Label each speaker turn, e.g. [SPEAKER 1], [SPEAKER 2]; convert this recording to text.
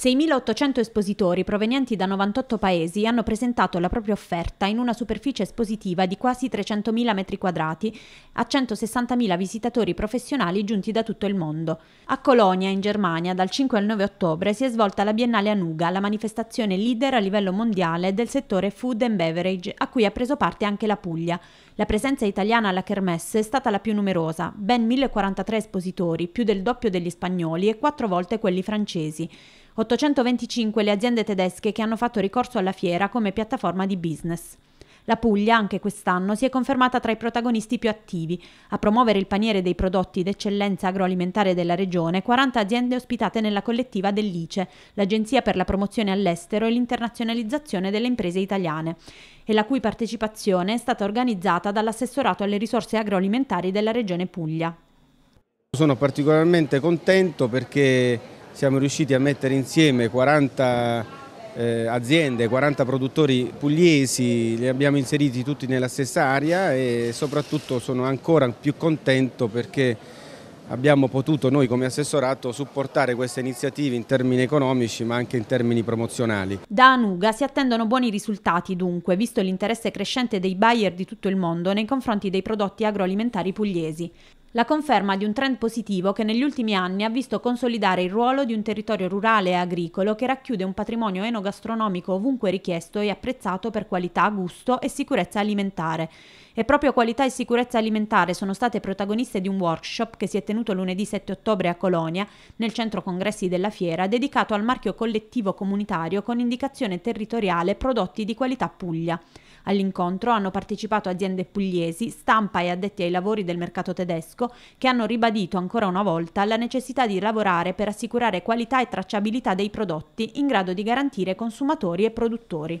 [SPEAKER 1] 6.800 espositori provenienti da 98 paesi hanno presentato la propria offerta in una superficie espositiva di quasi 300.000 m2 a 160.000 visitatori professionali giunti da tutto il mondo. A Colonia, in Germania, dal 5 al 9 ottobre si è svolta la Biennale Anuga, la manifestazione leader a livello mondiale del settore food and beverage, a cui ha preso parte anche la Puglia. La presenza italiana alla Kermesse è stata la più numerosa, ben 1043 espositori, più del doppio degli spagnoli e quattro volte quelli francesi. 825 le aziende tedesche che hanno fatto ricorso alla fiera come piattaforma di business. La Puglia, anche quest'anno, si è confermata tra i protagonisti più attivi. A promuovere il paniere dei prodotti d'eccellenza agroalimentare della regione, 40 aziende ospitate nella collettiva dell'ICE, l'Agenzia per la promozione all'estero e l'internazionalizzazione delle imprese italiane, e la cui partecipazione è stata organizzata dall'assessorato alle risorse agroalimentari della regione Puglia.
[SPEAKER 2] Sono particolarmente contento perché siamo riusciti a mettere insieme 40 eh, aziende, 40 produttori pugliesi, li abbiamo inseriti tutti nella stessa area e soprattutto sono ancora più contento perché abbiamo potuto noi come assessorato supportare queste iniziative in termini economici ma anche in termini promozionali.
[SPEAKER 1] Da Anuga si attendono buoni risultati dunque, visto l'interesse crescente dei buyer di tutto il mondo nei confronti dei prodotti agroalimentari pugliesi. La conferma di un trend positivo che negli ultimi anni ha visto consolidare il ruolo di un territorio rurale e agricolo che racchiude un patrimonio enogastronomico ovunque richiesto e apprezzato per qualità, gusto e sicurezza alimentare. E proprio qualità e sicurezza alimentare sono state protagoniste di un workshop che si è tenuto lunedì 7 ottobre a Colonia, nel centro congressi della fiera, dedicato al marchio collettivo comunitario con indicazione territoriale prodotti di qualità Puglia. All'incontro hanno partecipato aziende pugliesi, stampa e addetti ai lavori del mercato tedesco che hanno ribadito ancora una volta la necessità di lavorare per assicurare qualità e tracciabilità dei prodotti in grado di garantire consumatori e produttori.